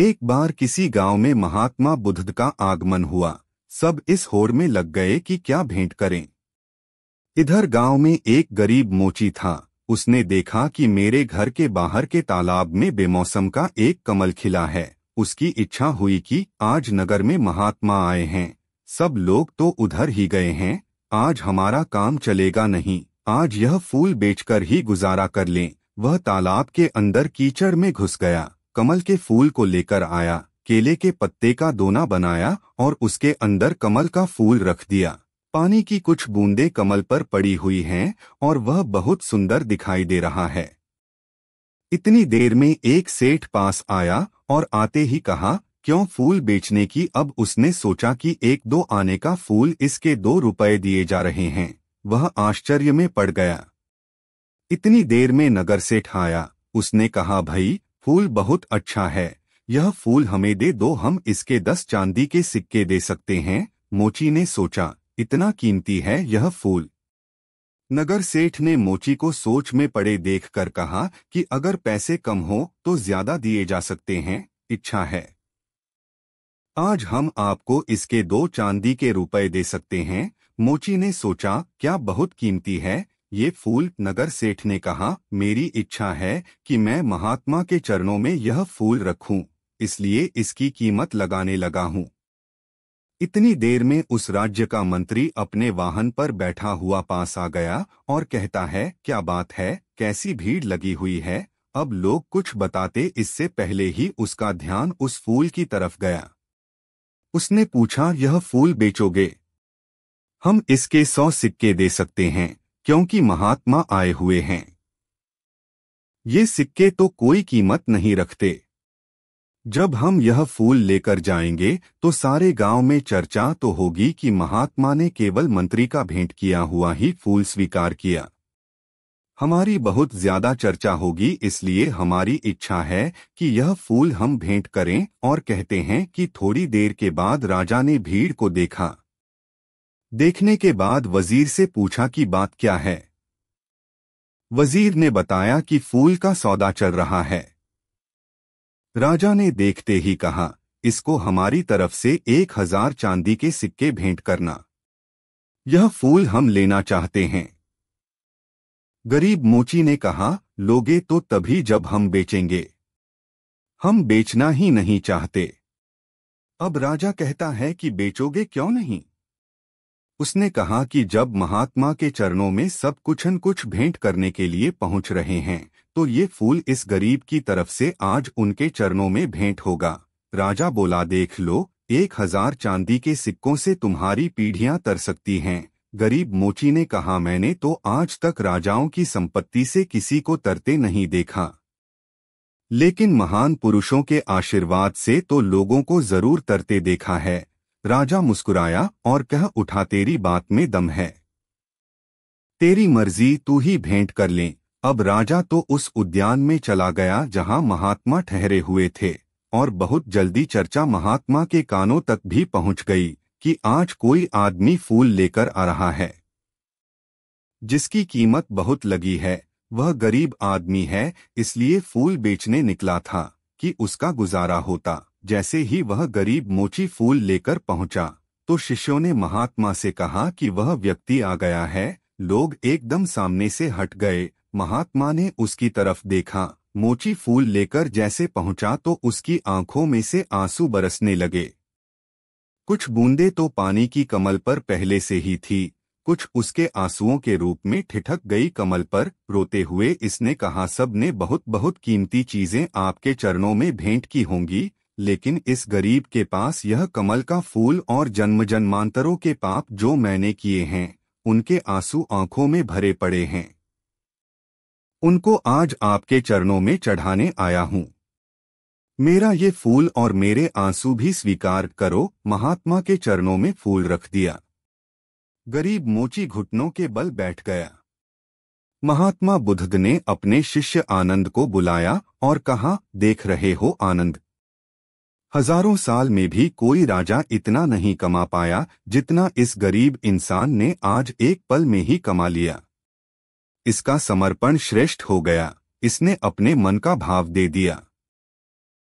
एक बार किसी गांव में महात्मा बुद्ध का आगमन हुआ सब इस होड़ में लग गए कि क्या भेंट करें इधर गांव में एक गरीब मोची था उसने देखा कि मेरे घर के बाहर के तालाब में बेमौसम का एक कमल खिला है उसकी इच्छा हुई कि आज नगर में महात्मा आए हैं सब लोग तो उधर ही गए हैं आज हमारा काम चलेगा नहीं आज यह फूल बेचकर ही गुजारा कर लें वह तालाब के अंदर कीचड़ में घुस गया कमल के फूल को लेकर आया केले के पत्ते का दोना बनाया और उसके अंदर कमल का फूल रख दिया पानी की कुछ बूंदे कमल पर पड़ी हुई हैं और वह बहुत सुंदर दिखाई दे रहा है इतनी देर में एक सेठ पास आया और आते ही कहा क्यों फूल बेचने की अब उसने सोचा कि एक दो आने का फूल इसके दो रुपए दिए जा रहे हैं वह आश्चर्य में पड़ गया इतनी देर में नगर सेठ आया उसने कहा भाई फूल बहुत अच्छा है यह फूल हमें दे दो हम इसके दस चांदी के सिक्के दे सकते हैं मोची ने सोचा इतना कीमती है यह फूल नगर सेठ ने मोची को सोच में पड़े देखकर कहा कि अगर पैसे कम हो तो ज्यादा दिए जा सकते हैं इच्छा है आज हम आपको इसके दो चांदी के रुपए दे सकते हैं मोची ने सोचा क्या बहुत कीमती है ये फूल नगर सेठ ने कहा मेरी इच्छा है कि मैं महात्मा के चरणों में यह फूल रखूं, इसलिए इसकी कीमत लगाने लगा हूं इतनी देर में उस राज्य का मंत्री अपने वाहन पर बैठा हुआ पास आ गया और कहता है क्या बात है कैसी भीड़ लगी हुई है अब लोग कुछ बताते इससे पहले ही उसका ध्यान उस फूल की तरफ गया उसने पूछा यह फूल बेचोगे हम इसके सौ सिक्के दे सकते हैं क्योंकि महात्मा आए हुए हैं ये सिक्के तो कोई कीमत नहीं रखते जब हम यह फूल लेकर जाएंगे तो सारे गांव में चर्चा तो होगी कि महात्मा ने केवल मंत्री का भेंट किया हुआ ही फूल स्वीकार किया हमारी बहुत ज्यादा चर्चा होगी इसलिए हमारी इच्छा है कि यह फूल हम भेंट करें और कहते हैं कि थोड़ी देर के बाद राजा ने भीड़ को देखा देखने के बाद वजीर से पूछा कि बात क्या है वजीर ने बताया कि फूल का सौदा चल रहा है राजा ने देखते ही कहा इसको हमारी तरफ से एक हजार चांदी के सिक्के भेंट करना यह फूल हम लेना चाहते हैं गरीब मोची ने कहा लोगे तो तभी जब हम बेचेंगे हम बेचना ही नहीं चाहते अब राजा कहता है कि बेचोगे क्यों नहीं उसने कहा कि जब महात्मा के चरणों में सब कुछ न कुछ भेंट करने के लिए पहुंच रहे हैं तो ये फूल इस गरीब की तरफ से आज उनके चरणों में भेंट होगा राजा बोला देख लो एक हजार चांदी के सिक्कों से तुम्हारी पीढ़ियां तर सकती हैं गरीब मोची ने कहा मैंने तो आज तक राजाओं की संपत्ति से किसी को तरते नहीं देखा लेकिन महान पुरुषों के आशीर्वाद से तो लोगों को जरूर तरते देखा है राजा मुस्कुराया और कह उठा तेरी बात में दम है तेरी मर्जी तू ही भेंट कर ले अब राजा तो उस उद्यान में चला गया जहां महात्मा ठहरे हुए थे और बहुत जल्दी चर्चा महात्मा के कानों तक भी पहुंच गई कि आज कोई आदमी फूल लेकर आ रहा है जिसकी कीमत बहुत लगी है वह गरीब आदमी है इसलिए फूल बेचने निकला था कि उसका गुजारा होता जैसे ही वह गरीब मोची फूल लेकर पहुंचा तो शिष्यों ने महात्मा से कहा कि वह व्यक्ति आ गया है लोग एकदम सामने से हट गए महात्मा ने उसकी तरफ देखा मोची फूल लेकर जैसे पहुंचा तो उसकी आंखों में से आंसू बरसने लगे कुछ बूंदे तो पानी की कमल पर पहले से ही थी कुछ उसके आंसुओं के रूप में ठिठक गई कमल पर रोते हुए इसने कहा सब ने बहुत बहुत कीमती चीजें आपके चरणों में भेंट की होंगी लेकिन इस गरीब के पास यह कमल का फूल और जन्म जन्मांतरों के पाप जो मैंने किए हैं उनके आंसू आंखों में भरे पड़े हैं उनको आज आपके चरणों में चढ़ाने आया हूं मेरा ये फूल और मेरे आंसू भी स्वीकार करो महात्मा के चरणों में फूल रख दिया गरीब मोची घुटनों के बल बैठ गया महात्मा बुद्ध ने अपने शिष्य आनंद को बुलाया और कहा देख रहे हो आनंद हजारों साल में भी कोई राजा इतना नहीं कमा पाया जितना इस गरीब इंसान ने आज एक पल में ही कमा लिया इसका समर्पण श्रेष्ठ हो गया इसने अपने मन का भाव दे दिया